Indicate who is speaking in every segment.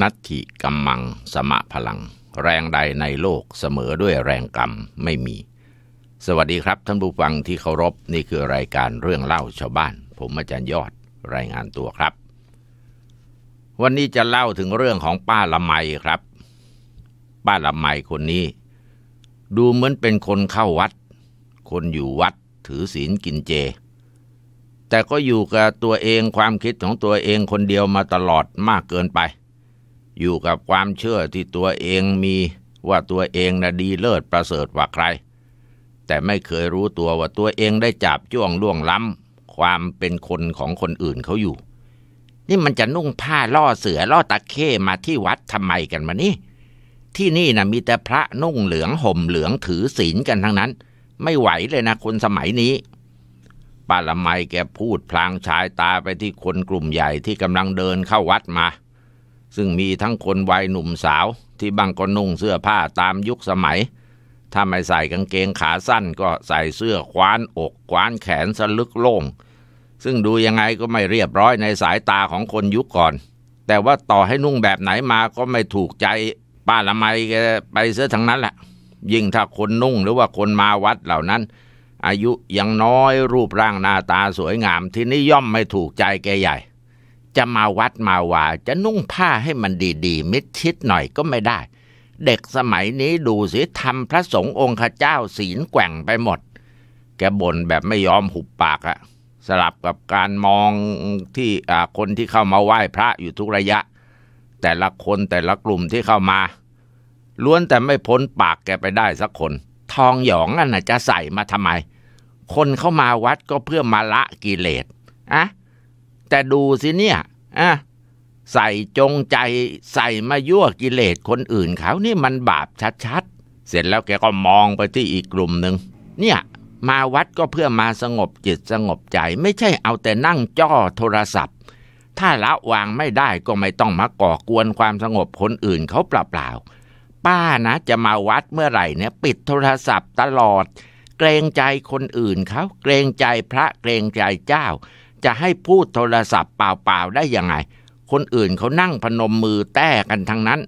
Speaker 1: นัตถิกัมมังสมะพลัง แรงใดในโลกเสมอด้วยแรงกรรมไม่มี สวัสดีครับ ท่านผู้ฟังที่เคารพนี่คือรายการเรื่องเล่าชาวบ้าน ผมอาจารย์ยอดรายงานตัวครับ วันนี้จะเล่าถึงเรื่องของป้าละไมครับ ป้าละไมคนนี้ ดูเหมือนเป็นคนเข้าวัด คนอยู่วัด ถือศีลกินเจ แต่ก็อยู่กับตัวเองความคิดของตัวเองคนเดียวมาตลอดมากเกินไปอยู่กับความเชื่อที่ตัวเองมีว่าตัวเองนะดีเลิศประเสริฐกว่าใคร แต่ไม่เคยรู้ตัวว่าตัวเองได้จับจ้วงล่วงล้ำความเป็นคนของคนอื่นเขาอยู่ นี่มันจะนุ่งผ้าล่อเสือล่อตะเข้มาที่วัดทำไมกันมานี่ ที่นี่นะมีแต่พระนุ่งเหลืองห่มเหลืองถือศีลกันทั้งนั้น ไม่ไหวเลยนะคนสมัยนี้ป้าละไมแกพูดพลางชายตาไปที่คนกลุ่มใหญ่ที่กำลังเดินเข้าวัดมาซึ่งมีทั้งคนวัยหนุ่มสาวที่บางก็นุ่งเสื้อผ้าตามยุคสมัย ถ้าไม่ใส่กางเกงขาสั้น ก็ใส่เสื้อคว้านอกคว้านแขนสลึกโล่ง ซึ่งดูยังไงก็ไม่เรียบร้อยในสายตาของคนยุคก่อน แต่ว่าต่อให้นุ่งแบบไหนมาก็ไม่ถูกใจป้าละไมไปเสื้อทั้งนั้นแหละ ยิ่งถ้าคนนุ่งหรือว่าคนมาวัดเหล่านั้น อายุยังน้อยรูปร่างหน้าตาสวยงาม ที่นี่ย่อมไม่ถูกใจแกใหญ่จะมาวัดมาว่าจะนุ่งผ้าให้มันดี ๆ มิดชิดหน่อยก็ไม่ได้ เด็กสมัยนี้ดูสิทำพระสงฆ์องค์เจ้าศีลแกว่งไปหมด แกบ่นแบบไม่ยอมหุบปากอะสลับกับการมองที่คนที่เข้ามาไหว้พระอยู่ทุกระยะ แต่ละคนแต่ละกลุ่มที่เข้ามา ล้วนแต่ไม่พ้นปากแกไปได้สักคน ทองหยองอ่ะจะใส่มาทำไม คนเข้ามาวัดก็เพื่อมาละกิเลสอะแต่ดูสิเนี่ยอ่ะใส่จงใจใส่มายั่วกิเลสคนอื่นเขานี่มันบาปชัดๆ เสร็จแล้วแกก็มองไปที่อีกกลุ่มหนึ่งเนี่ย มาวัดก็เพื่อมาสงบจิตสงบใจ ไม่ใช่เอาแต่นั่งจ้อโทรศัพท์ ถ้าละวางไม่ได้ก็ไม่ต้องมาก่อกวนความสงบคนอื่นเขาเปล่าๆป้านะจะมาวัดเมื่อไหร่เนี่ยปิดโทรศัพท์ตลอด เกรงใจคนอื่นเขาเกรงใจพระเกรงใจเจ้าจะให้พูดโทรศัพท์เปล่าๆได้ยังไง คนอื่นเขานั่งพนมมือแต้กันทั้งนั้น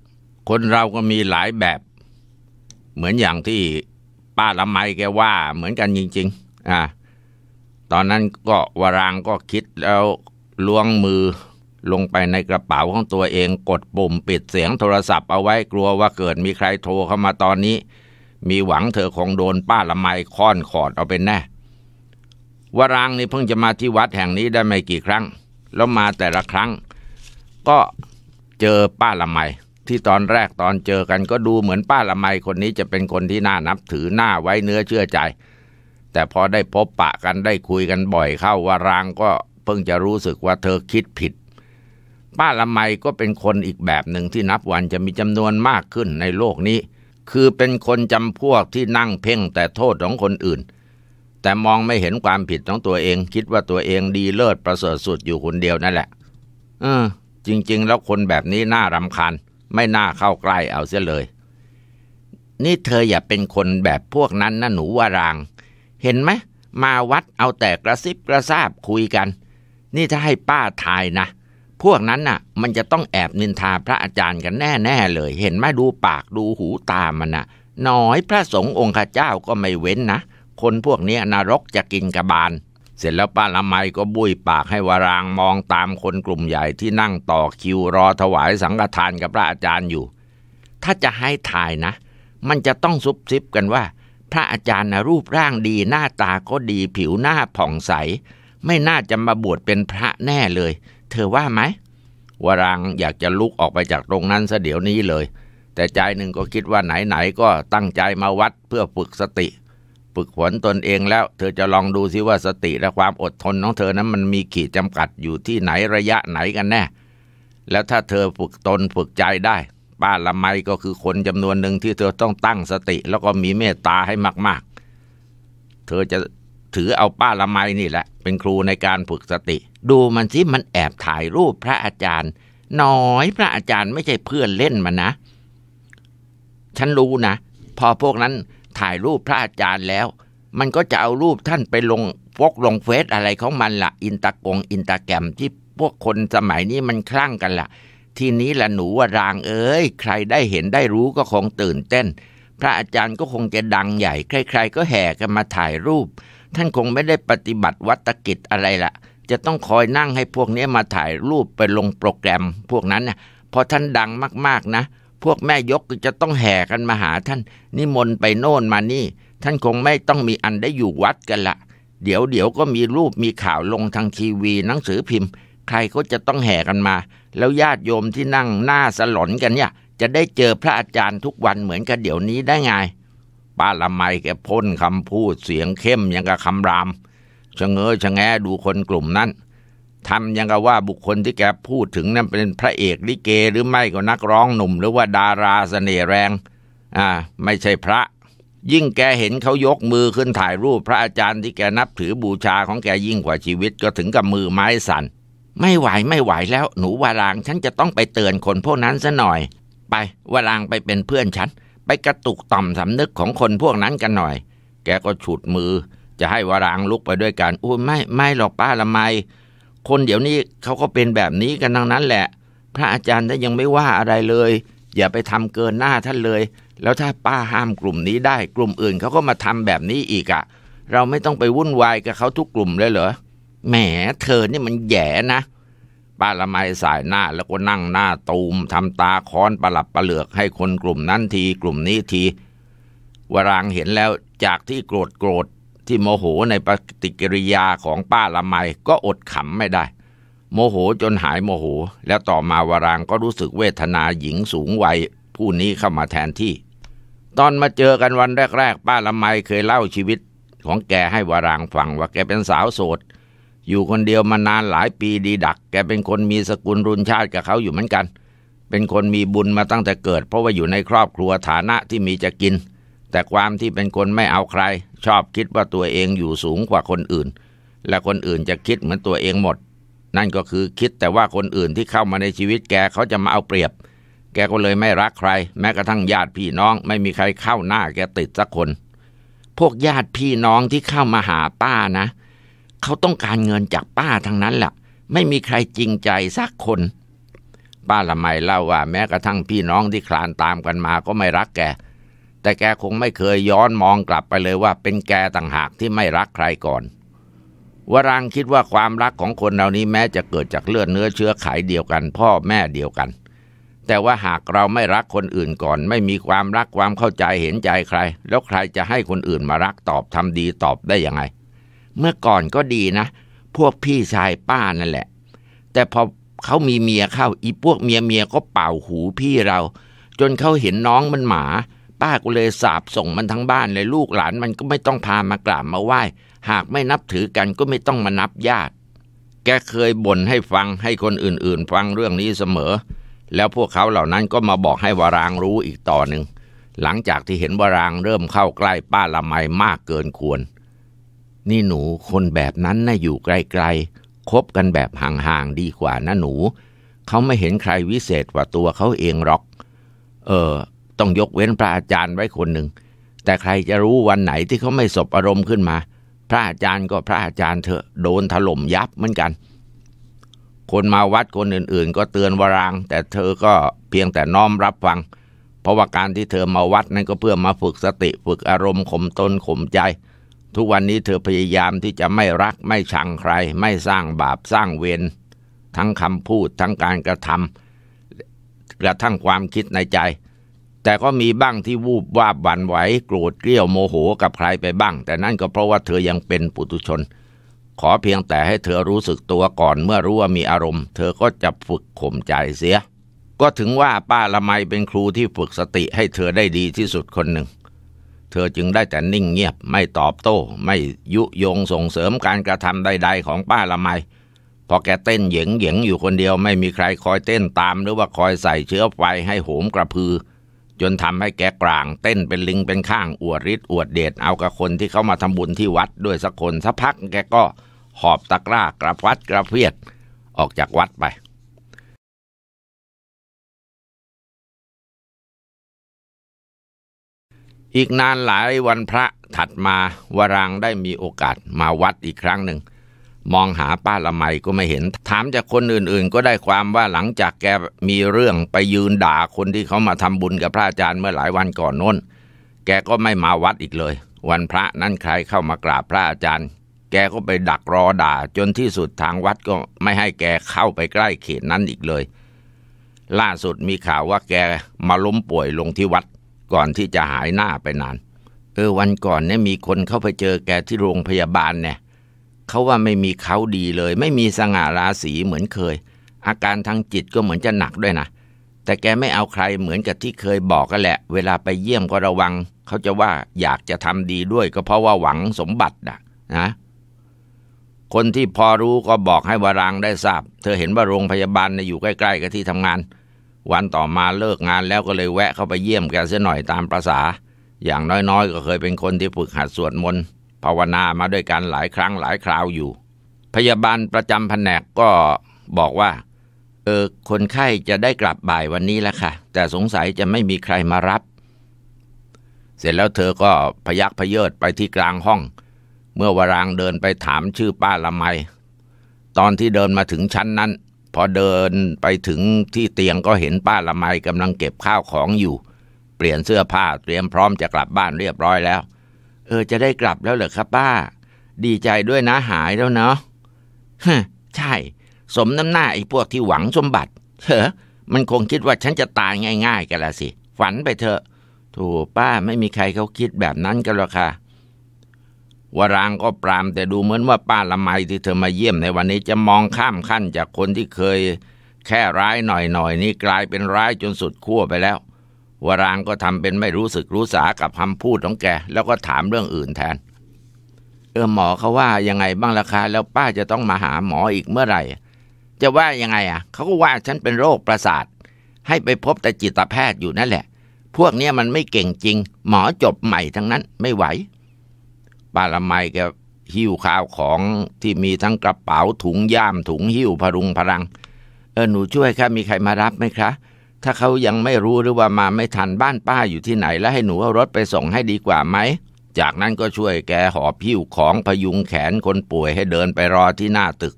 Speaker 1: คนเราก็มีหลายแบบ เหมือนอย่างที่ป้าละไมแกว่า เหมือนกันจริง ๆอ่าตอนนั้นก็วรางก็คิดแล้วล้วงมือลงไปในกระเป๋าของตัวเองกดปุ่ม ปิดเสียงโทรศัพท์เอาไว้กลัวว่าเกิดมีใครโทรเข้ามาตอนนี้ มีหวังเธอคงโดนป้าละไมค่อนขอดเอาเป็นแน่วรางนี่เพิ่งจะมาที่วัดแห่งนี้ได้ไม่กี่ครั้ง แล้วมาแต่ละครั้ง ก็เจอป้าละไม ที่ตอนแรกตอนเจอกันก็ดูเหมือนป้าละไม คนนี้จะเป็นคนที่น่านับถือหน้าไว้เนื้อเชื่อใจ แต่พอได้พบปะกันได้คุยกันบ่อยเข้าวารางก็เพิ่งจะรู้สึกว่าเธอคิดผิด ป้าละไมก็เป็นคนอีกแบบหนึ่งที่นับวันจะมีจำนวนมากขึ้นในโลกนี้ คือเป็นคนจำพวกที่นั่งเพ่งแต่โทษของคนอื่นแต่มองไม่เห็นความผิดของตัวเอง คิดว่าตัวเองดีเลิศประเสริฐสุดอยู่คนเดียวนั่นแหละ เออจริงๆแล้วคนแบบนี้น่ารำคาญไม่น่าเข้าใกล้เอาเสียเลย นี่เธออย่าเป็นคนแบบพวกนั้นนะหนูวาราง เห็นไหมมาวัดเอาแต่กระซิบกระซาบคุยกัน นี่ถ้าให้ป้าทายนะพวกนั้นน่ะ มันจะต้องแอบนินทาพระอาจารย์กันแน่ๆเลย เห็นไหมดูปากดูหูตามันน่ะน้อยพระสงฆ์องค์ข้าเจ้าก็ไม่เว้นนะคนพวกนี้นรกจะกินกระบาล เสร็จแล้วป้าละไมก็บุยปากให้วรางมองตามคนกลุ่มใหญ่ที่นั่งต่อคิวรอถวายสังฆทานกับพระอาจารย์อยู่ ถ้าจะให้ถ่ายนะ มันจะต้องซุบซิบกันว่า พระอาจารย์นะรูปร่างดีหน้าตาก็ดีผิวหน้าผ่องใส ไม่น่าจะมาบวชเป็นพระแน่เลย เธอว่าไหมวรางอยากจะลุกออกไปจากตรงนั้นซะเดี๋ยวนี้เลย แต่ใจหนึ่งก็คิดว่าไหนๆก็ตั้งใจมาวัดเพื่อฝึกสติฝึกฝนตนเองแล้ว เธอจะลองดูซิว่าสติและความอดทนของเธอนั้นมันมีขีดจำกัดอยู่ที่ไหนระยะไหนกันแน่ แล้วถ้าเธอฝึกตนฝึกใจได้ป้าละไมก็คือคนจำนวนหนึ่งที่เธอต้องตั้งสติ แล้วก็มีเมตตาให้มากๆ เธอจะถือเอาป้าละไมนี่แหละ เป็นครูในการฝึกสติ ดูมันสิมันแอบถ่ายรูปพระอาจารย์น้อยพระอาจารย์ไม่ใช่เพื่อนเล่นมันนะ ฉันรู้นะพอพวกนั้นถ่ายรูปพระอาจารย์แล้ว มันก็จะเอารูปท่านไปลงฟกลงเฟซอะไรของมันละ่ะอินตะกงอินตะแกรมที่พวกคนสมัยนี้มันคลั่งกันละ่ะทีนี้ละหนูว่ารางเอ้ยใครได้เห็นได้รู้ก็คงตื่นเต้น พระอาจารย์ก็คงจะดังใหญ่ ใคร ๆ ก็แห่กันมาถ่ายรูป ท่านคงไม่ได้ปฏิบัติวัตกิจอะไรละ่ะ จะต้องคอยนั่งให้พวกนี้มาถ่ายรูปไปลงโปรแกรม พวกนั้นนะพอท่านดังมากๆนะพวกแม่ยกจะต้องแห่กันมาหาท่าน นิมนต์ไปโน่นมานี่ ท่านคงไม่ต้องมีอันได้อยู่วัดกันละ เดี๋ยวเดี๋ยวก็มีรูปมีข่าวลงทางทีวีหนังสือพิมพ์ ใครก็จะต้องแห่กันมา แล้วญาติโยมที่นั่งหน้าสลอนกันเนี่ยจะได้เจอพระอาจารย์ทุกวันเหมือนกับเดี๋ยวนี้ได้ไงป้าละไมแกพ่นคำพูดเสียงเข้มยังกับคำรามชะเง้อชะแงดูคนกลุ่มนั้นทำยังกับว่าบุคคลที่แกพูดถึงนั้นเป็นพระเอกลิเกหรือไม่ก็นักร้องหนุ่มหรือว่าดาราสเสน่ห์แรง อ่า ไม่ใช่พระ ยิ่งแกเห็นเขายกมือขึ้นถ่ายรูปพระอาจารย์ที่แกนับถือบูชาของแกยิ่งกว่าชีวิตก็ถึงกับมือไม้สัน่นไม่ไหวไม่ไหวแล้วหนูวารางฉันจะต้องไปเตือนคนพวกนั้นซะหน่อย ไปวารางไปเป็นเพื่อนฉันไปกระตุกต่อมสำนึกของคนพวกนั้นกันหน่อย แกก็ฉุดมือ จะให้วารางลุกไปด้วยกันอุ้ยไม่ไม่หรอกป้าละไมคนเดี๋ยวนี้เขาก็เป็นแบบนี้กันทั้งนั้นแหละ พระอาจารย์ท่านยังไม่ว่าอะไรเลย อย่าไปทำเกินหน้าท่านเลย แล้วถ้าป้าห้ามกลุ่มนี้ได้ กลุ่มอื่นเขาก็มาทำแบบนี้อีกอะ่ะเราไม่ต้องไปวุ่นวายกับเขาทุกกลุ่มเลยเหรอแหมเธอนี่มันแย่นะ ป้าละไมสายหน้าแล้วก็นั่งหน้าตูมทำตาค้อนประหลับประเหลือกให้คนกลุ่มนั้นที กลุ่มนี้ทีวรางเห็นแล้วจากที่โกรธโกรธที่โมโหในปฏิกิริยาของป้าละไมก็อดขำไม่ได้ โมโหจนหายโมโห แล้วต่อมาวรางก็รู้สึกเวทนาหญิงสูงวัยผู้นี้เข้ามาแทนที่ ตอนมาเจอกันวันแรกๆ ป้าละไมเคยเล่าชีวิตของแกให้วรางฟังว่าแกเป็นสาวโสด อยู่คนเดียวมานานหลายปีดีดัก แกเป็นคนมีสกุลรุนชาติกับเขาอยู่เหมือนกัน เป็นคนมีบุญมาตั้งแต่เกิด เพราะว่าอยู่ในครอบครัวฐานะที่มีจะกินแต่ความที่เป็นคนไม่เอาใคร ชอบคิดว่าตัวเองอยู่สูงกว่าคนอื่น และคนอื่นจะคิดเหมือนตัวเองหมด นั่นก็คือคิดแต่ว่าคนอื่นที่เข้ามาในชีวิตแกเขาจะมาเอาเปรียบ แกก็เลยไม่รักใคร แม้กระทั่งญาติพี่น้องไม่มีใครเข้าหน้าแกติดสักคน พวกญาติพี่น้องที่เข้ามาหาป้านะ เขาต้องการเงินจากป้าทั้งนั้นแหละไม่มีใครจริงใจสักคนป้าละไมเล่าว่า แม้กระทั่งพี่น้องที่คลานตามกันมาก็ไม่รักแกแต่แกคงไม่เคยย้อนมองกลับไปเลยว่า เป็นแกต่างหากที่ไม่รักใครก่อน วรังคิดว่าความรักของคนเหล่านี้แม้จะเกิดจากเลือดเนื้อเชื้อไขเดียวกัน พ่อแม่เดียวกัน แต่ว่าหากเราไม่รักคนอื่นก่อน ไม่มีความรักความเข้าใจเห็นใจใคร แล้วใครจะให้คนอื่นมารักตอบทำดีตอบได้ยังไง เมื่อก่อนก็ดีนะ พวกพี่ชายป้านั่นแหละ แต่พอเขามีเมียเข้าอีพวกเมียเมียก็เป่าหูพี่เรา จนเขาเห็นน้องมันหมาป้ากูเลยสาบส่งมันทั้งบ้านเลยลูกหลานมันก็ไม่ต้องพามากราบมาไหว้หากไม่นับถือกันก็ไม่ต้องมานับญาติแกเคยบ่นให้ฟังให้คนอื่นๆฟังเรื่องนี้เสมอ แล้วพวกเขาเหล่านั้นก็มาบอกให้วารางรู้อีกต่อหนึ่ง หลังจากที่เห็นวารางเริ่มเข้าใกล้ป้าละไมมากเกินควร นี่หนูคนแบบนั้นน่าอยู่ไกลๆ คบกันแบบห่างๆดีกว่านะหนู เขาไม่เห็นใครวิเศษกว่าตัวเขาเองหรอก เออต้องยกเว้นพระอาจารย์ไว้คนหนึ่ง แต่ใครจะรู้วันไหนที่เขาไม่สบอารมณ์ขึ้นมา พระอาจารย์ก็พระอาจารย์เถอะ โดนถล่มยับเหมือนกัน คนมาวัดคนอื่นๆ ก็เตือนวรางแต่เธอก็เพียงแต่น้อมรับฟัง เพราะว่าการที่เธอมาวัดนั้นก็เพื่อมาฝึกสติฝึกอารมณ์ข่มตนข่มใจ ทุกวันนี้เธอพยายามที่จะไม่รักไม่ชังใคร ไม่สร้างบาปสร้างเวร ทั้งคำพูดทั้งการกระทำกระทั่งความคิดในใจแต่ก็มีบ้างที่วูบวาบหวั่นไหวโกรธเกลี้ยวโมโหกับใครไปบ้าง แต่นั่นก็เพราะว่าเธอยังเป็นปุถุชน ขอเพียงแต่ให้เธอรู้สึกตัวก่อนเมื่อรู้ว่ามีอารมณ์ เธอก็จะฝึกข่มใจเสีย ก็ถึงว่าป้าละไมเป็นครูที่ฝึกสติให้เธอได้ดีที่สุดคนหนึ่ง เธอจึงได้แต่นิ่งเงียบไม่ตอบโต้ ไม่ยุยงส่งเสริมการกระทำใดๆของป้าละไมพอแกเต้นเหยงเหยงอยู่คนเดียวไม่มีใครคอยเต้นตามหรือว่าคอยใส่เชื้อไฟให้โหมกระพือจนทำให้แกกลางเต้นเป็นลิงเป็นข้างอวดฤทธิ์อวดเดชเอากับคนที่เขามาทำบุญที่วัดด้วยสักคนสักพัก แกก็หอบตะกร้ากระพัดกระเพียดออกจากวัดไป อีกนานหลายวันพระถัดมาวรังได้มีโอกาสมาวัดอีกครั้งหนึ่งมองหาป้าละไมก็ไม่เห็น ถามจากคนอื่นๆ ก็ได้ความว่าหลังจากแกมีเรื่องไปยืนด่าคนที่เขามาทำบุญกับพระอาจารย์เมื่อหลายวันก่อนน้น แกก็ไม่มาวัดอีกเลย วันพระนั่นใครเข้ามากราบพระอาจารย์ แกก็ไปดักรอด่าจนที่สุดทางวัดก็ไม่ให้แกเข้าไปใกล้เขตนั้นอีกเลย ล่าสุดมีข่าวว่าแกมาล้มป่วยลงที่วัดก่อนที่จะหายหน้าไปนาน เออวันก่อนเนี่ยมีคนเข้าไปเจอแกที่โรงพยาบาลเนี่ยเขาว่าไม่มีเขาดีเลย ไม่มีสง่าราศีเหมือนเคย อาการทางจิตก็เหมือนจะหนักด้วยนะ แต่แกไม่เอาใครเหมือนกับที่เคยบอกกันแหละเวลาไปเยี่ยมก็ระวังเขาจะว่าอยากจะทำดีด้วยก็เพราะว่าหวังสมบัติน่ะนะคนที่พอรู้ก็บอกให้วารังได้ทราบ เธอเห็นว่าโรงพยาบาลอยู่ใกล้ๆกับที่ทำงาน วันต่อมาเลิกงานแล้วก็เลยแวะ เข้าไปเยี่ยมแกเสียหน่อยตามประษาอย่างน้อยๆ ก็เคย เป็นคนที่ฝึกหัดสวดมนต์ภาวนามาด้วยกันหลายครั้งหลายคราวอยู่ พยาบาลประจำแผนกก็บอกว่า เออคนไข้จะได้กลับบ่ายวันนี้แล้วค่ะ แต่สงสัยจะไม่มีใครมารับ เสร็จแล้วเธอก็พยักพเยิดไปที่กลางห้อง เมื่อวรางเดินไปถามชื่อป้าละไมตอนที่เดินมาถึงชั้นนั้น พอเดินไปถึงที่เตียงก็เห็นป้าละไมกำลังเก็บข้าวของอยู่ เปลี่ยนเสื้อผ้าเตรียมพร้อมจะกลับบ้านเรียบร้อยแล้วเออจะได้กลับแล้วเหรอครับ ป้า ดีใจด้วยนะหายแล้วเนาะฮใช่ สมน้ำหน้าไอ้พวกที่หวังสมบัติเถอะ มันคงคิดว่าฉันจะตายง่ายๆกันละสิ ฝันไปเถอะถูกป้าไม่มีใครเขาคิดแบบนั้นกันหรอกค่ะวรางก็ปรามแต่ดูเหมือนว่าป้าละไมที่เธอมาเยี่ยมในวันนี้จะมองข้ามขั้นจากคนที่เคยแค่ร้ายหน่อยๆนนี่กลายเป็นร้ายจนสุดขั้วไปแล้ววรางก็ทำเป็นไม่รู้สึกรู้สากับคำพูดของแก แล้วก็ถามเรื่องอื่นแทน เออ หมอเขาว่ายังไงบ้างราคาแล้วป้าจะต้องมาหาหมออีกเมื่อไหร่ จะว่ายังไงอ่ะเขาก็ว่าฉันเป็นโรคประสาทให้ไปพบแต่จิตแพทย์อยู่นั่นแหละ พวกเนี้ยมันไม่เก่งจริง หมอจบใหม่ทั้งนั้นไม่ไหวป้าละไมแกหิ้วข้าวของที่มีทั้งกระเป๋าถุงย่ามถุงหิ้วพรุงพรัง เออหนูช่วยค่ะมีใครมารับไหมคะถ้าเขายังไม่รู้หรือว่ามาไม่ทันบ้านป้าอยู่ที่ไหน และให้หนูเอารถไปส่งให้ดีกว่าไหม จากนั้นก็ช่วยแกหอบผิวของพยุงแขนคนป่วยให้เดินไปรอที่หน้าตึก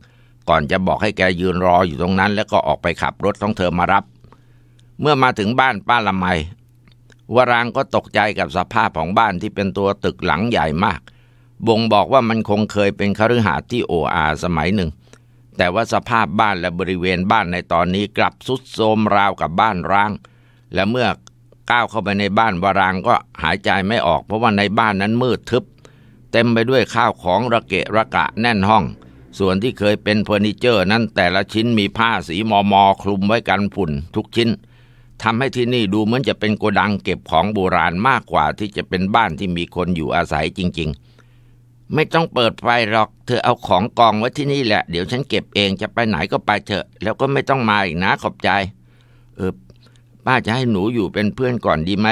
Speaker 1: ก่อนจะบอกให้แกยืนรออยู่ตรงนั้น แล้วก็ออกไปขับรถของเธอมารับ เมื่อมาถึงบ้านป้าละไมวรางก็ตกใจกับสภาพของบ้านที่เป็นตัวตึกหลังใหญ่มาก บ่งบอกว่ามันคงเคยเป็นคฤหาสน์ที่โออาสมัยหนึ่งแต่ว่าสภาพบ้านและบริเวณบ้านในตอนนี้กลับสุดโทมราวกับบ้านร้าง และเมื่อก้าวเข้าไปในบ้านวารางก็หายใจไม่ออกเพราะว่าในบ้านนั้นมืดทึบ เต็มไปด้วยข้าวของระเกะระกะแน่นห้อง ส่วนที่เคยเป็นเฟอร์นิเจอร์ นั้นแต่ละชิ้นมีผ้าสีมอมอคลุมไว้กันฝุ่นทุกชิ้นทำให้ที่นี่ดูเหมือนจะเป็นโกดังเก็บของโบราณมากกว่าที่จะเป็นบ้านที่มีคนอยู่อาศัยจริงๆไม่ต้องเปิดไฟหรอก เธอเอาของกองไว้ที่นี่แหละ เดี๋ยวฉันเก็บเอง จะไปไหนก็ไปเถอะ แล้วก็ไม่ต้องมาอีกนะ ขอบใจ เออป้าจะให้หนูอยู่เป็นเพื่อนก่อนดีไหม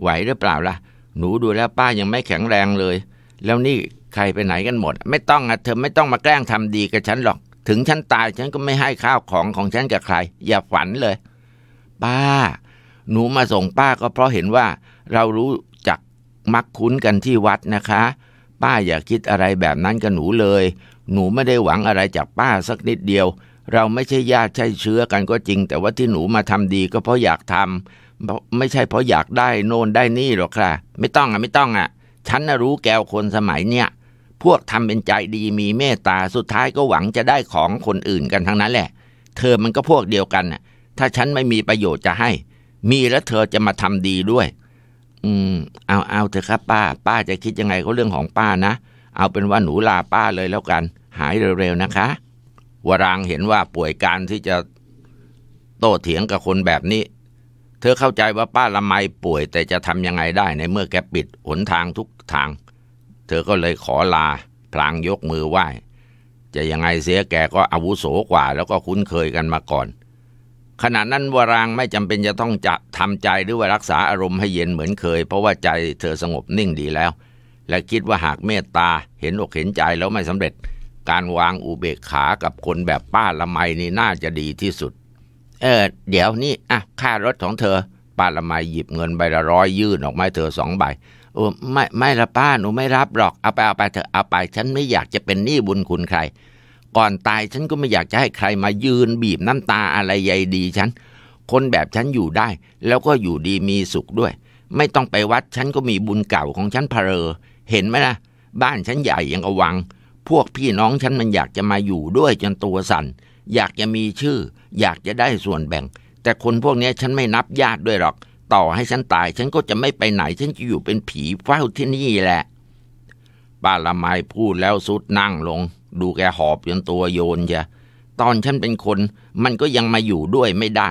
Speaker 1: ไหวหรือเปล่าล่ะ หนูดูแล้วป้ายังไม่แข็งแรงเลย แล้วนี่ใครไปไหนกันหมด ไม่ต้องอะเธอไม่ต้องมาแกล้งทำดีกับฉันหรอก ถึงฉันตาย ฉันก็ไม่ให้ข้าวของของฉันกับใคร อย่าฝันเลย ป้า หนูมาส่งป้าก็เพราะเห็นว่า เรารู้จักมักคุ้นกันที่วัดนะคะป้าอย่าคิดอะไรแบบนั้นกับหนูเลย หนูไม่ได้หวังอะไรจากป้าสักนิดเดียว เราไม่ใช่ญาติใช่เชื้อกันก็จริง แต่ว่าที่หนูมาทำดีก็เพราะอยากทำ ไม่ใช่เพราะอยากได้โน่นได้นี่หรอกค่ะไม่ต้องอ่ะไม่ต้องอ่ะฉันน่ะรู้แกวคนสมัยเนี่ยพวกทำเป็นใจดี มีเมตตาสุดท้ายก็หวังจะได้ของคนอื่นกันทั้งนั้นแหละ เธอมันก็พวกเดียวกันน่ะถ้าฉันไม่มีประโยชน์จะให้ มีแล้วเธอจะมาทำดีด้วยอืม เอาเอาเถอะครับ ป้า ป้าจะคิดยังไงก็เรื่องของป้านะ เอาเป็นว่าหนูลาป้าเลยแล้วกัน หายเร็วๆ นะคะวรางเห็นว่าป่วยการที่จะโต้เถียงกับคนแบบนี้ เธอเข้าใจว่าป้าละไมป่วยแต่จะทำยังไงได้ในเมื่อแกปิดหนทางทุกทาง เธอก็เลยขอลาพลางยกมือไหว้จะยังไงเสียแกก็อาวุโสกว่าแล้วก็คุ้นเคยกันมาก่อนขณะนั้นวรางไม่จำเป็นจะต้องจะทำใจหรือว่ารักษาอารมณ์ให้เย็นเหมือนเคย เพราะว่าใจเธอสงบนิ่งดีแล้ว และคิดว่าหากเมตตา เห็นอกเห็นใจแล้วไม่สำเร็จ การวางอุเบกขา กับคนแบบป้าละไมนี่น่าจะดีที่สุด เออเดี๋ยวนี้อ่ะค่ารถของเธอป้าละไมหยิบเงินใบละร้อยยื่นออกมาเธอสองใบโอ้ไม่ไม่ละป้าหนูไม่รับหรอกเอาไปเอาไปเธอเอาไปฉันไม่อยากจะเป็นหนี้บุญคุณใครก่อนตายฉันก็ไม่อยากจะให้ใครมายืนบีบน้ำตาอะไรใยดีฉัน คนแบบฉันอยู่ได้แล้วก็อยู่ดีมีสุขด้วย ไม่ต้องไปวัดฉันก็มีบุญเก่าของฉันพเพลอเห็นไหมล่ะบ้านฉันใหญ่ยังกวัง พวกพี่น้องฉันมันอยากจะมาอยู่ด้วยจนตัวสัน่นอยากจะมีชื่ออยากจะได้ส่วนแบ่ง แต่คนพวกนี้ฉันไม่นับญาติด้วยหรอก ต่อให้ฉันตายฉันก็จะไม่ไปไหนฉันจะอยู่เป็นผีเฝ้าที่นี่แหละป้าละไมพูดแล้วสุดนั่งลงดูแกหอบจนตัวโยนจะตอนฉันเป็นคนมันก็ยังมาอยู่ด้วยไม่ได้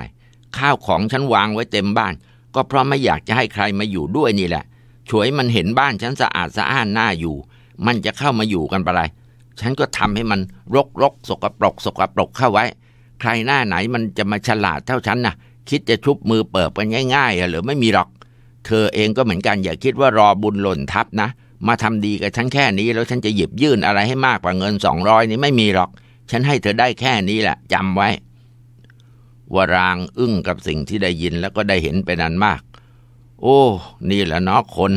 Speaker 1: ข้าวของฉันวางไว้เต็มบ้าน ก็เพราะไม่อยากจะให้ใครมาอยู่ด้วยนี่แหละช่วยมันเห็นบ้านฉันสะอาดสะอ้านน่าอยู่ มันจะเข้ามาอยู่กันไปไร ฉันก็ทำให้มันรกรกสกปรกสกปรกเข้าไว้ ใครหน้าไหนมันจะมาฉลาดเท่าฉันนะ่ะ คิดจะชุบมือเปิดกันง่ายๆหรือไม่มีหรอก เธอเองก็เหมือนกันอย่าคิดว่ารอบุญหล่นทับนะเมาทำดีกับฉันแค่นี้แล้วฉันจะหยิบยื่นอะไรให้มากกว่าเงินสองร้อยนี้ไม่มีหรอก ฉันให้เธอได้แค่นี้แหละ จำไว้ วรางอึ้งกับสิ่งที่ได้ยินแล้วก็ได้เห็นเป็นอันมาก โอ้ นี่แหละเนาะคน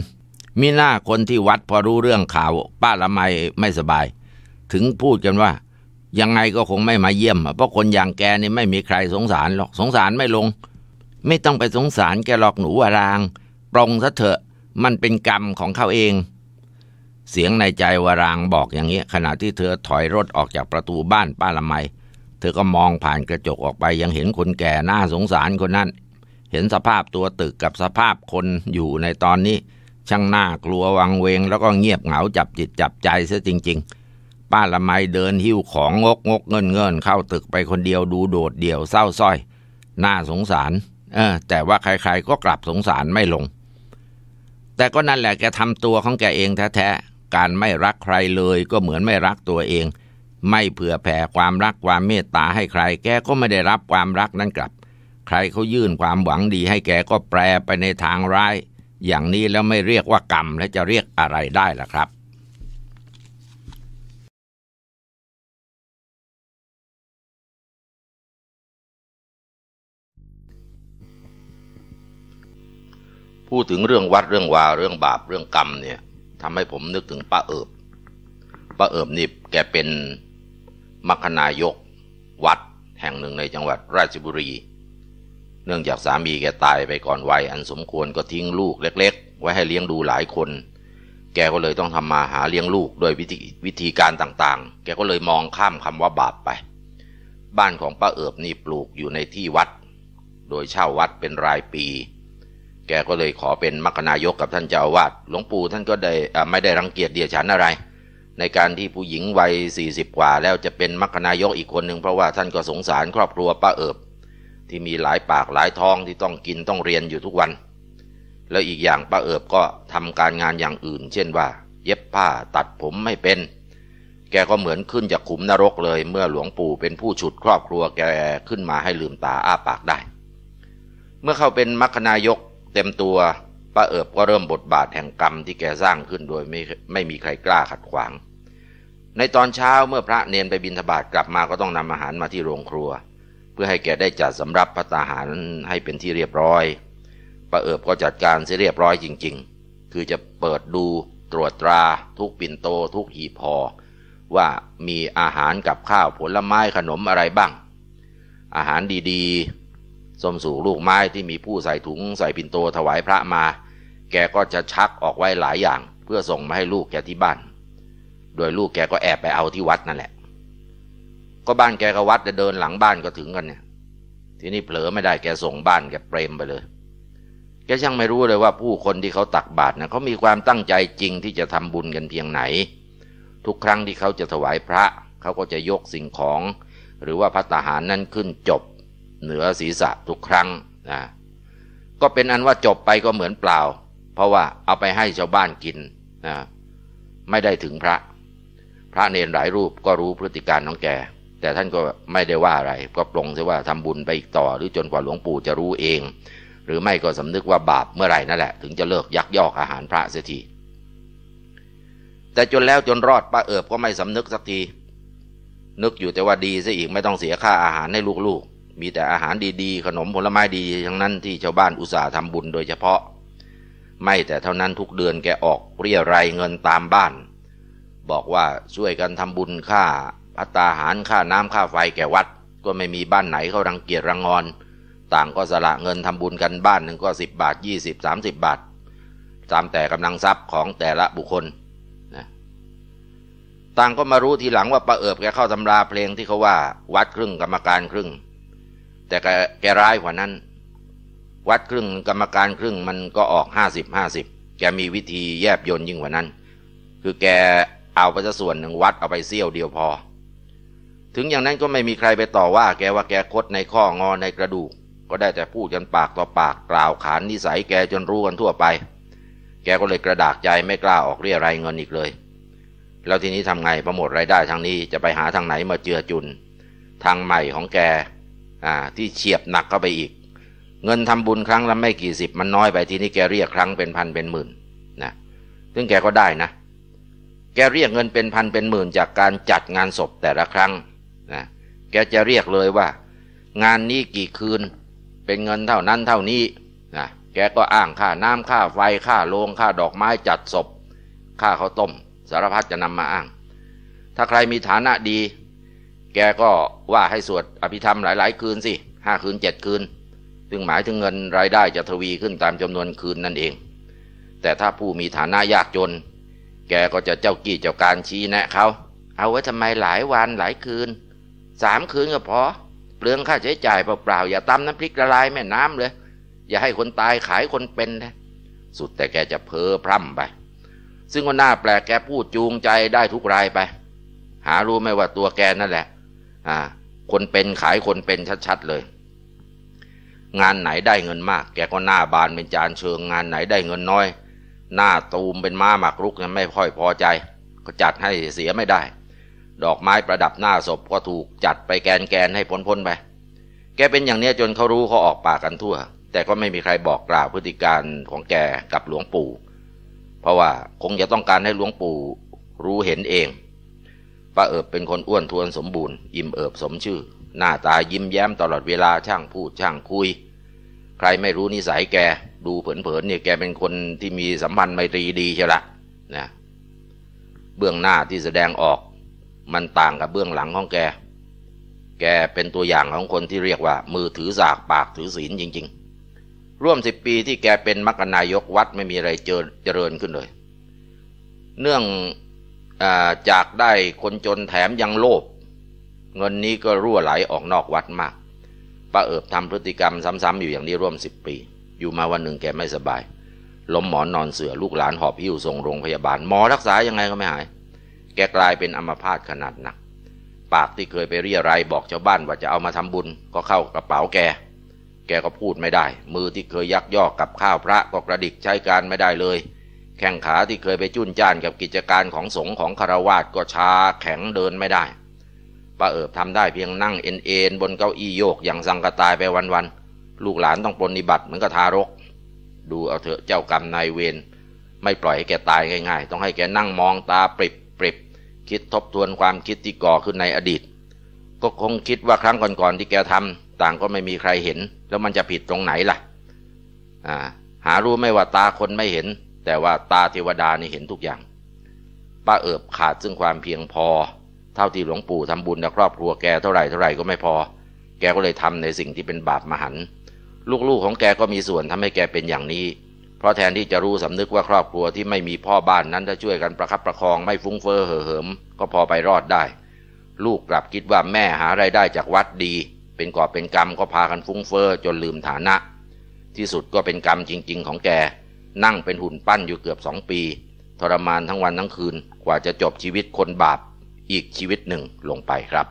Speaker 1: มีหน้าคนที่วัดพอรู้เรื่องข่าว ป้าละไมไม่สบาย ถึงพูดกันว่า ยังไงก็คงไม่มาเยี่ยมเพราะคนอย่างแกนี่ไม่มีใครสงสารหรอกสงสารไม่ลง ไม่ต้องไปสงสารแกหรอกหนูวรางปรงซะเถอะ มันเป็นกรรมของเขาเองเสียงในใจวรางบอกอย่างนี้ ขณะที่เธอถอยรถออกจากประตูบ้านป้าละไม เธอก็มองผ่านกระจกออกไปยังเห็นคนแก่หน้าสงสารคนนั้น เห็นสภาพตัวตึกกับสภาพคนอยู่ในตอนนี้ ช่างน่ากลัววังเวง แล้วก็เงียบเหงาจับจิตจับใจซะจริง ๆ ป้าละไมเดินหิ้วของงกงกเงินเงินเข้าตึกไปคนเดียวดูโดดเดี่ยวเศร้าส้อยน่าสงสารเออแต่ว่าใครๆก็กลับสงสารไม่ลง แต่ก็นั่นแหละแกทำตัวของแกเองแท้ๆการไม่รักใครเลยก็เหมือนไม่รักตัวเอง ไม่เผื่อแผ่ความรักความเมตตาให้ใครแกก็ไม่ได้รับความรักนั้นกลับใครเขายื่นความหวังดีให้แกก็แปรไปในทางร้าย อย่างนี้แล้วไม่เรียกว่ากรรมและจะเรียกอะไรได้ล่ะครับ พูดถึงเรื่องวัดเรื่องวาเรื่องบาปเรื่องกรรมเนี่ยทำให้ผมนึกถึงป้าเอิบป้าเอิบนี่แกเป็นมคณายกวัดแห่งหนึ่งในจังหวัดราชบุรี เนื่องจากสามีแกตายไปก่อนวัย อันสมควรก็ทิ้งลูกเล็ก ๆ ไว้ให้เลี้ยงดูหลายคน แกก็เลยต้องทำมาหาเลี้ยงลูกด้วยวิธีวิธีการต่างๆ แกก็เลยมองข้ามคำว่าบาปไป บ้านของป้าเอิบนี่ปลูกอยู่ในที่วัด โดยเช่าวัดเป็นรายปีแกก็เลยขอเป็นมรคนายกกับท่านเจ้าวาดหลวงปู่ท่านก็ได้ไม่ได้รังเกียจเดียฉันอะไร ในการที่ผู้หญิงวัย40 กว่า แล้วจะเป็นมรคนายกอีกคนหนึ่งเพราะว่าท่านก็สงสารครอบครัวป้าเอิบ ที่มีหลายปากหลายท้องที่ต้องกินต้องเรียนอยู่ทุกวัน แล้วอีกอย่างป้าเอิบก็ทำการงานอย่างอื่น เช่นว่า เย็บผ้าตัดผมไม่เป็น แกก็เหมือนขึ้นจากขุมนรกเลย เมื่อหลวงปู่เป็นผู้ฉุดครอบครัว แกขึ้นมาให้ลืมตาอ้าปากได้ เมื่อเขาเป็นมรคนายกเต็มตัวป้าเอิบก็เริ่มบทบาทแห่งกรรมที่แกสร้างขึ้นโดยไม่ไม่มีใครกล้าขัดขวาง ในตอนเช้าเมื่อพระเนนไปบินธบาตกลับมาก็ต้องนำอาหารมาที่โรงครัว เพื่อให้แกได้จัดสำรับพระตาหารให้เป็นที่เรียบร้อยป้าเอิบก็จัดการเสียเรียบร้อยจริง ๆ คือจะเปิดดูตรวจตรา ทุกปิ่นโต ทุกหีพอ ว่ามีอาหารกับข้าวผลไม้ขนมอะไรบ้าง อาหารดีส้มสูลูกไม้ที่มีผู้ใส่ถุงใส่ปิ่นโตถวายพระมา แก ก็จะชักออกไว้หลายอย่างเพื่อส่งมาให้ลูกแกที่บ้าน โดยลูกแกก็แอบไปเอาที่วัดนั่นแหละ ก็บ้านแกกับวัดจะเดินหลังบ้านก็ถึงกันเนี่ย ทีนี้เผลอไม่ได้แกส่งบ้านแกเปรมไปเลย แกช่างไม่รู้เลยว่าผู้คนที่เขาตักบาตรนะเขามีความตั้งใจจริงที่จะทำบุญกันเพียงไหน ทุกครั้งที่เขาจะถวายพระเขาก็จะยกสิ่งของ หรือว่าพัตหารนั้นขึ้นจบเหนือศีรษะทุกครั้งนะ ก็เป็นอันว่าจบไปก็เหมือนเปล่า เพราะว่าเอาไปให้ชาวบ้านกินนะ ไม่ได้ถึงพระ พระเนรหลายรูปก็รู้พฤติการของแก แต่ท่านก็ไม่ได้ว่าอะไร ก็ปรงช่ว่าทำบุญไปอีกต่อหรือจนกว่าหลวงปู่จะรู้เอง หรือไม่ก็สำนึกว่าบาปเมื่อไหร่นั่นแหละ ถึงจะเลิกยักยอกอาหารพระเสียทีแต่จนแล้วจนรอดป้าเอิบก็ไม่สำนึกสักที นึกอยู่แต่ว่าดีซะอีกไม่ต้องเสียค่าอาหารให้ลูกๆมีแต่อาหารดี ๆ ขนม ผลไม้ดีทั้งนั้นที่ชาวบ้านอุตส่าห์ทำบุญโดยเฉพาะ ไม่แต่เท่านั้นทุกเดือนแกออกเรียรายเงินตามบ้าน บอกว่าช่วยกันทำบุญค่าพัตาหารค่าน้ำค่าไฟแกวัด ก็ไม่มีบ้านไหนเขารังเกียจรังงอน ต่างก็สละเงินทำบุญกันบ้านหนึ่งก็สิบบาทยี่สิบามสิบบาท ตามแต่กำลังทรัพย์ของแต่ละบุคคลนะต่างก็มารู้ทีหลังว่าประเอิบแกเข้าตำราเพลงที่เขาว่า วัดครึ่งกรรมการครึ่งแต่แกร้ายกว่านั้น วัดครึ่งกรรมการครึ่งมันก็ออกห้าสิบห้าสิบแกมีวิธีแยบยนยิ่งกว่านั้น คือแกเอาไปสส่วนหนึ่งวัดเอาไปเสี้ยวเดียวพอ ถึงอย่างนั้นก็ไม่มีใครไปต่อว่า แกว่าแกคดในข้องอในกระดูก ก็ได้แต่พูดกันปากต่อปากกล่าวขานนิสัยแกจนรู้กันทั่วไป แกก็เลยกระดากใจไม่กล้าออกเรียรายเงินอีกเลย แล้วทีนี้ทำไงประหมดรายได้ทางนี้จะไปหาทางไหนมาเจือจุน ทางใหม่ของแกอที่เฉียบหนักเข้าไปอีก เงินทำบุญครั้งละไม่กี่สิบมันน้อยไปทีนี้ แกเรียกครั้งเป็นพันเป็นหมื่นนะซึ่งแกก็ได้นะ แกเรียกเงินเป็นพันเป็นหมื่นจากการจัดงานศพแต่ละครั้งนะแกจะเรียกเลยว่า งานนี้กี่คืนเป็นเงินเท่านั้นเท่านี้นะแกก็อ้างค่าน้ำค่าไฟค่าโรงค่าดอกไม้จัดศพค่าข้าวต้ม สารพัดจะนำมาอ้าง ถ้าใครมีฐานะดีแกก็ว่าให้สวดอภิธรรมหลายๆคืนสิห้าคืนเจ็ดคืน ซึ่งหมายถึงเงินรายได้จะทวีขึ้นตามจำนวนคืนนั่นเอง แต่ถ้าผู้มีฐานะยากจน แกก็จะเจ้ากี้เจ้าการชี้แนะเขา เอาไว้ทำไมหลายวันหลายคืน สามคืนก็พอ เปลืองค่าใช้จ่ายเปล่าๆ อย่าตำน้ำพริกละลายแม่น้ำเลย อย่าให้คนตายขายคนเป็นนะสุดแต่แกจะเพ้อพร่ำไป ซึ่งก็น่าแปลกแกพูดจูงใจได้ทุกรายไป หารู้ไหมว่าตัวแกนั่นแหละ่าคนเป็นขายคนเป็นชัดๆเลย งานไหนได้เงินมาก แกก็หน้าบานเป็นจานเชิงงานไหนได้เงินน้อย หน้าตูมเป็นม้าหมากรุกเนี่ยไม่ค่อยพอใจ ก็จัดให้เสียไม่ได้ ดอกไม้ประดับหน้าศพก็ถูกจัดไปแกนแกนให้พ้นพ้นไป แกเป็นอย่างเนี้ยจนเขารู้เขาออกปากกันทั่ว แต่ก็ไม่มีใครบอกกล่าวพฤติการของแกกับหลวงปู่ เพราะว่าคงจะต้องการให้หลวงปู่รู้เห็นเองป้าเอิบเป็นคนอ้วนทวนสมบูรณ์อิ่มเอิบสมชื่อ หน้าตายิ้มแย้มตลอดเวลาช่างพูดช่างคุย ใครไม่รู้นิสัยแก ดูเผินๆเนี่ยแกเป็นคนที่มีสัมพันธ์ไมตรีดีใช่ละนะเบื้องหน้าที่แสดงออกมันต่างกับเบื้องหลังของแก แกเป็นตัวอย่างของคนที่เรียกว่า มือถือสากปากถือศีลจริง ๆ ร่วมสิบปีที่แกเป็นมรรคนายกวัดไม่มีอะไรเจริญขึ้นเลย เนื่องจากได้คนจนแถมยังโลภเงินนี้ก็รั่วไหลออกนอกวัดมากป้าเอิบทำพฤติกรรมซ้ำๆอยู่อย่างนี้ร่วมสิบปี อยู่มาวันหนึ่งแกไม่สบายล้มหมอนนอนเสือลูกหลานหอบหิ้วส่งโรงพยาบาล หมอรักษายังไงก็ไม่หาย แกกลายเป็นอัมพาตขนาดหนัก ปากที่เคยไปเรียรายบอกชาวบ้านว่าจะเอามาทำบุญก็เข้ากระเป๋าแกแกก็พูดไม่ได้ มือที่เคยยักยอกกับข้าวพระก็กระดิกใช้การไม่ได้เลยแข้งขาที่เคยไปจุ้นจ้านกับกิจการของสงฆ์ของคารวาสก็ชาแข็งเดินไม่ได้ป้าเอิบทำได้เพียงนั่งเอ็นเอ็นบนเก้าอี้โยกอย่างสังกตายไปวันๆ ลูกหลานต้องปนิบัติเหมือนกับทารก ดูเอาเถอะเจ้ากรรมนายเวรไม่ปล่อยให้แกตายง่ายๆ ต้องให้แกนั่งมองตาปริบปริบคิดทบทวนความคิดที่ก่อขึ้นในอดีต ก็คงคิดว่าครั้งก่อนๆที่แกทำ ต่างก็ไม่มีใครเห็น แล้วมันจะผิดตรงไหนล่ะ อ่าหารู้ไม่ว่าตาคนไม่เห็นแต่ว่าตาเทวดานี่เห็นทุกอย่าง ป้าเอิบขาดซึ่งความเพียงพอ เท่าที่หลวงปู่ทำบุญและครอบครัวแกเท่าไหร่เท่าไหร่ก็ไม่พอ แกก็เลยทำในสิ่งที่เป็นบาปมหัน ลูกๆของแกก็มีส่วนทำให้แกเป็นอย่างนี้ เพราะแทนที่จะรู้สำนึกว่าครอบครัวที่ไม่มีพ่อบ้านนั้นถ้าช่วยกันประคับประคองไม่ฟุ้งเฟ้อเห่อเหิมก็พอไปรอดได้ ลูกกลับคิดว่าแม่หาไรายได้จากวัดดี เป็นก่อเป็นกรรมก็พากันฟุ้งเฟ้อจนลืมฐานะ ที่สุดก็เป็นกรรมจริงๆ ของแกนั่งเป็นหุ่นปั้นอยู่เกือบสองปี ทรมานทั้งวันทั้งคืนกว่าจะจบชีวิตคนบาปอีกชีวิตหนึ่งลงไปครับ